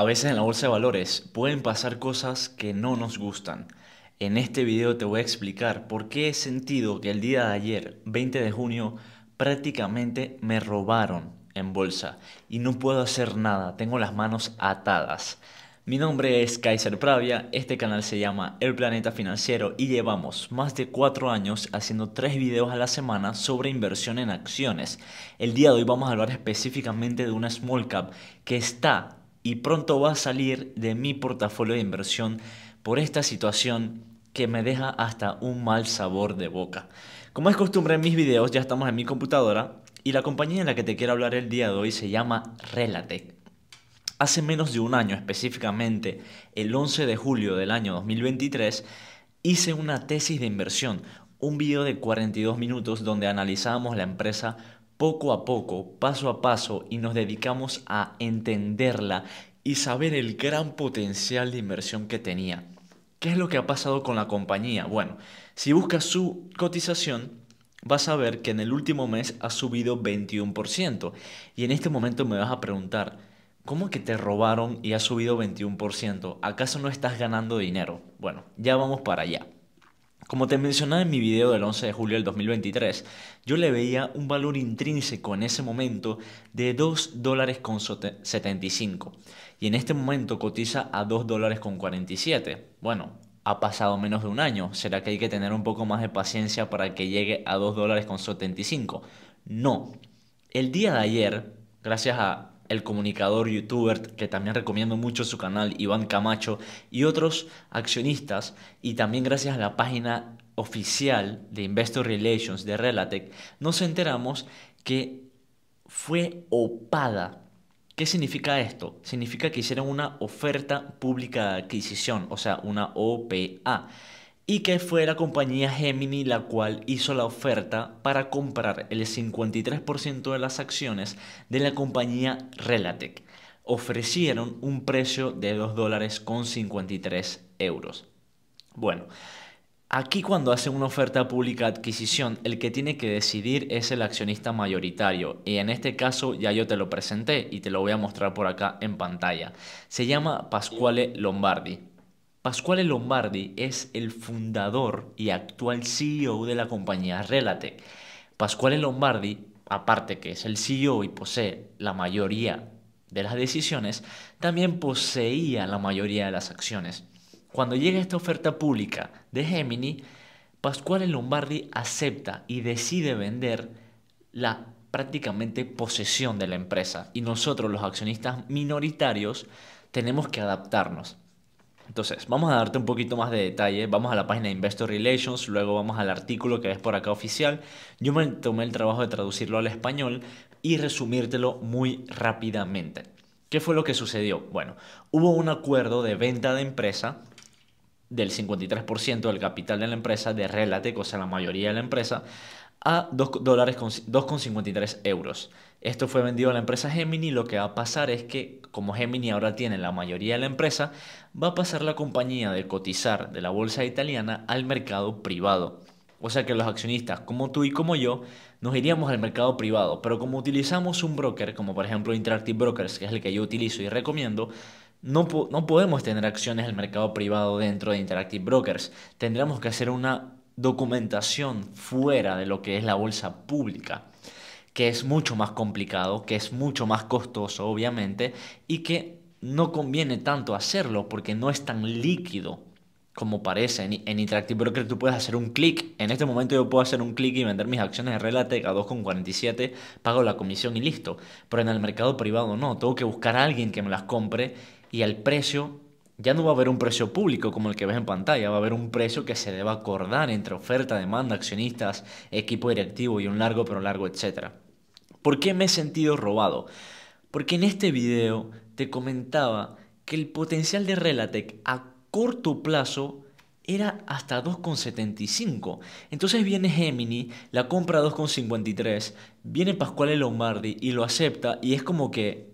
A veces en la bolsa de valores pueden pasar cosas que no nos gustan. En este video te voy a explicar por qué he sentido que el día de ayer, 20 de junio, prácticamente me robaron en bolsa y no puedo hacer nada, tengo las manos atadas. Mi nombre es Kaiser Pravia, este canal se llama El Planeta Financiero y llevamos más de 4 años haciendo 3 videos a la semana sobre inversión en acciones. El día de hoy vamos a hablar específicamente de una small cap que está y pronto va a salir de mi portafolio de inversión por esta situación que me deja hasta un mal sabor de boca. Como es costumbre en mis videos, ya estamos en mi computadora y la compañía en la que te quiero hablar el día de hoy se llama Relatec. Hace menos de un año, específicamente el 11 de julio del año 2023, hice una tesis de inversión, un video de 42 minutos donde analizábamos la empresa poco a poco, paso a paso, y nos dedicamos a entenderla y saber el gran potencial de inversión que tenía. ¿Qué es lo que ha pasado con la compañía? Bueno, si buscas su cotización, vas a ver que en el último mes ha subido 21%. Y en este momento me vas a preguntar, ¿cómo que te robaron y ha subido 21%? ¿Acaso no estás ganando dinero? Bueno, ya vamos para allá. Como te mencionaba en mi video del 11 de julio del 2023, yo le veía un valor intrínseco en ese momento de $2.75. dólares con y en este momento cotiza a 2 dólares con 47. Bueno, ha pasado menos de un año, ¿será que hay que tener un poco más de paciencia para que llegue a 2 dólares con No. El día de ayer, gracias a el comunicador youtuber, que también recomiendo mucho su canal, Iván Camacho, y otros accionistas, y también gracias a la página oficial de Investor Relations de Relatec, nos enteramos que fue opada. ¿Qué significa esto? Significa que hicieron una oferta pública de adquisición, o sea, una OPA y que fue la compañía Gemini la cual hizo la oferta para comprar el 53% de las acciones de la compañía Relatec. Ofrecieron un precio de 2 dólares con 53 euros. Bueno, Aquí cuando hace una oferta pública de adquisición, el que tiene que decidir es el accionista mayoritario. Y en este caso ya yo te lo presenté y te lo voy a mostrar por acá en pantalla. Se llama Pasquale Lombardi. Pasquale Lombardi es el fundador y actual CEO de la compañía Relatec. Pasquale Lombardi, aparte que es el CEO y posee la mayoría de las decisiones, también poseía la mayoría de las acciones. Cuando llega esta oferta pública de Gemini, Pasquale Lombardi acepta y decide vender la prácticamente posesión de la empresa y nosotros los accionistas minoritarios tenemos que adaptarnos. Entonces, vamos a darte un poquito más de detalle. Vamos a la página de Investor Relations, luego vamos al artículo que ves por acá oficial. Yo me tomé el trabajo de traducirlo al español y resumírtelo muy rápidamente. ¿Qué fue lo que sucedió? Bueno, hubo un acuerdo de venta de empresa del 53% del capital de la empresa de Relate, o sea, la mayoría de la empresa, a 2,53 euros. Esto fue vendido a la empresa Gemini. Lo que va a pasar es que, como Gemini ahora tiene la mayoría de la empresa, va a pasar la compañía de cotizar de la bolsa italiana al mercado privado. O sea que los accionistas, como tú y como yo, nos iríamos al mercado privado. Pero como utilizamos un broker, como por ejemplo Interactive Brokers, que es el que yo utilizo y recomiendo, no, no podemos tener acciones al mercado privado dentro de Interactive Brokers. Tendríamos que hacer una documentación fuera de lo que es la bolsa pública, que es mucho más complicado, que es mucho más costoso, obviamente, y que no conviene tanto hacerlo porque no es tan líquido como parece en, Interactive Broker tú puedes hacer un clic, en este momento yo puedo hacer un clic y vender mis acciones de Relatec a 2,47, pago la comisión y listo, pero en el mercado privado no, tengo que buscar a alguien que me las compre y al precio ya no va a haber un precio público como el que ves en pantalla, va a haber un precio que se deba acordar entre oferta, demanda, accionistas, equipo directivo y un largo pero largo etcétera. ¿Por qué me he sentido robado? Porque en este video te comentaba que el potencial de Relatec a corto plazo era hasta 2,75. Entonces viene Gemini, la compra 2,53, viene Pascual Lombardi y lo acepta y es como que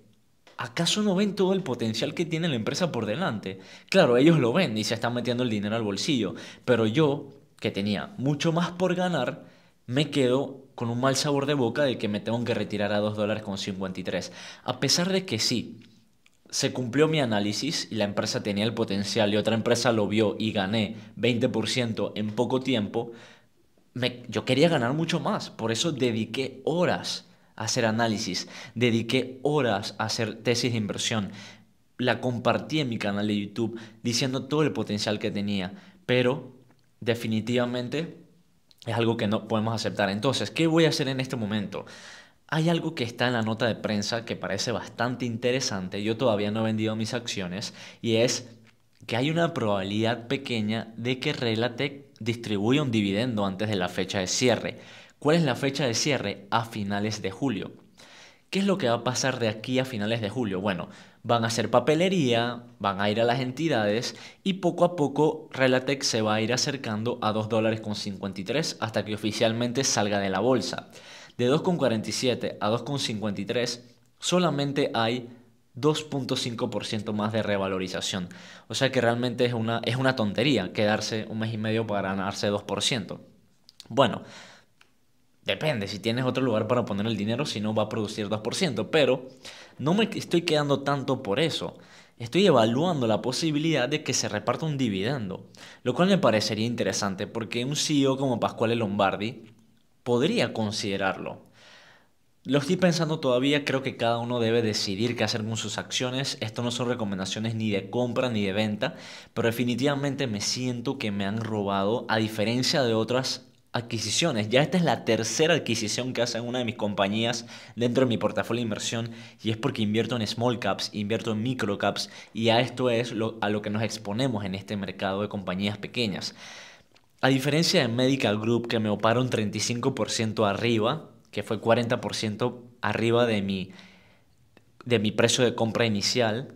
¿acaso no ven todo el potencial que tiene la empresa por delante? Claro, ellos lo ven y se están metiendo el dinero al bolsillo, pero yo, que tenía mucho más por ganar, me quedo con un mal sabor de boca de que me tengo que retirar a 2 dólares con 53. A pesar de que sí, se cumplió mi análisis y la empresa tenía el potencial y otra empresa lo vio y gané 20% en poco tiempo, yo quería ganar mucho más, por eso dediqué horas hacer análisis, dediqué horas a hacer tesis de inversión, la compartí en mi canal de YouTube diciendo todo el potencial que tenía, pero definitivamente es algo que no podemos aceptar. Entonces, ¿qué voy a hacer en este momento? Hay algo que está en la nota de prensa que parece bastante interesante, yo todavía no he vendido mis acciones, y es que hay una probabilidad pequeña de que Relatec distribuya un dividendo antes de la fecha de cierre. ¿Cuál es la fecha de cierre? A finales de julio. ¿Qué es lo que va a pasar de aquí a finales de julio? Bueno, van a hacer papelería, van a ir a las entidades y poco a poco Relatec se va a ir acercando a 2,53 dólares con 53 hasta que oficialmente salga de la bolsa. De 2,47 a 2,53 solamente hay 2.5% más de revalorización. O sea que realmente es una, es una tontería quedarse un mes y medio para ganarse 2%. Bueno, Depende, si tienes otro lugar para poner el dinero, si no va a producir 2%, pero no me estoy quedando tanto por eso. Estoy evaluando la posibilidad de que se reparta un dividendo, lo cual me parecería interesante porque un CEO como Pascual Lombardi podría considerarlo. Lo estoy pensando todavía, creo que cada uno debe decidir qué hacer con sus acciones. Esto no son recomendaciones ni de compra ni de venta, pero definitivamente me siento que me han robado, a diferencia de otras adquisiciones. Ya esta es la tercera adquisición que hace una de mis compañías dentro de mi portafolio de inversión y es porque invierto en small caps, invierto en micro caps y a esto es a lo que nos exponemos en este mercado de compañías pequeñas. A diferencia de Medical Group que me oparon 35% arriba, que fue 40% arriba de mi, de mi precio de compra inicial,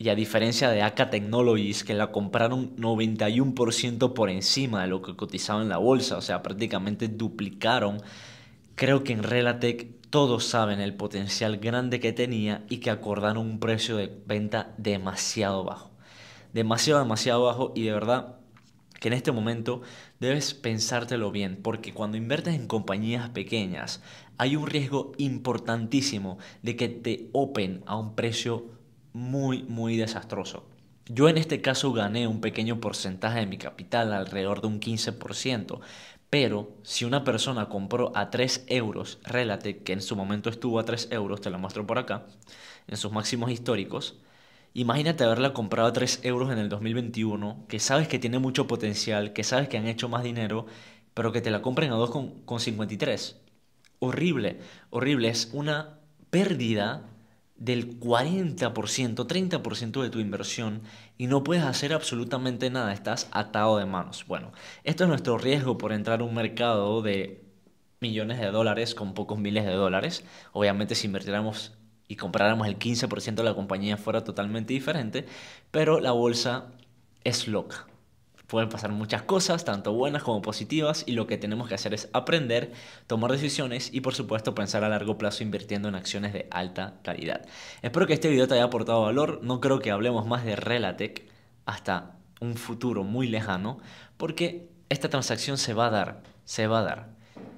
y a diferencia de AK Technologies, que la compraron 91% por encima de lo que cotizaba en la bolsa, o sea, prácticamente duplicaron, creo que en Relatec todos saben el potencial grande que tenía y que acordaron un precio de venta demasiado bajo. Demasiado, demasiado bajo y de verdad que en este momento debes pensártelo bien, porque cuando inviertes en compañías pequeñas hay un riesgo importantísimo de que te open a un precio muy, muy desastroso. Yo en este caso gané un pequeño porcentaje de mi capital, alrededor de un 15%, pero si una persona compró a 3 euros, Relate, que en su momento estuvo a 3 euros, te la muestro por acá, en sus máximos históricos, imagínate haberla comprado a 3 euros en el 2021, que sabes que tiene mucho potencial, que sabes que han hecho más dinero, pero que te la compren a 2,53. Con, horrible, horrible, es una pérdida del 40%, 30% de tu inversión y no puedes hacer absolutamente nada, estás atado de manos. Bueno, esto es nuestro riesgo por entrar a un mercado de millones de dólares con pocos miles de dólares. Obviamente si invirtiéramos y compráramos el 15% de la compañía fuera totalmente diferente, pero la bolsa es loca. Pueden pasar muchas cosas, tanto buenas como positivas, y lo que tenemos que hacer es aprender, tomar decisiones y por supuesto pensar a largo plazo invirtiendo en acciones de alta calidad. Espero que este video te haya aportado valor, no creo que hablemos más de Relatec hasta un futuro muy lejano, porque esta transacción se va a dar, se va a dar.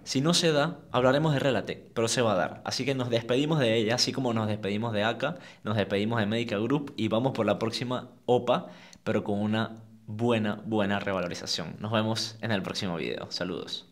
Si no se da, hablaremos de Relatec, pero se va a dar. Así que nos despedimos de ella, así como nos despedimos de ACA, nos despedimos de Medica Group y vamos por la próxima OPA, pero con una buena, buena revalorización. Nos vemos en el próximo video. Saludos.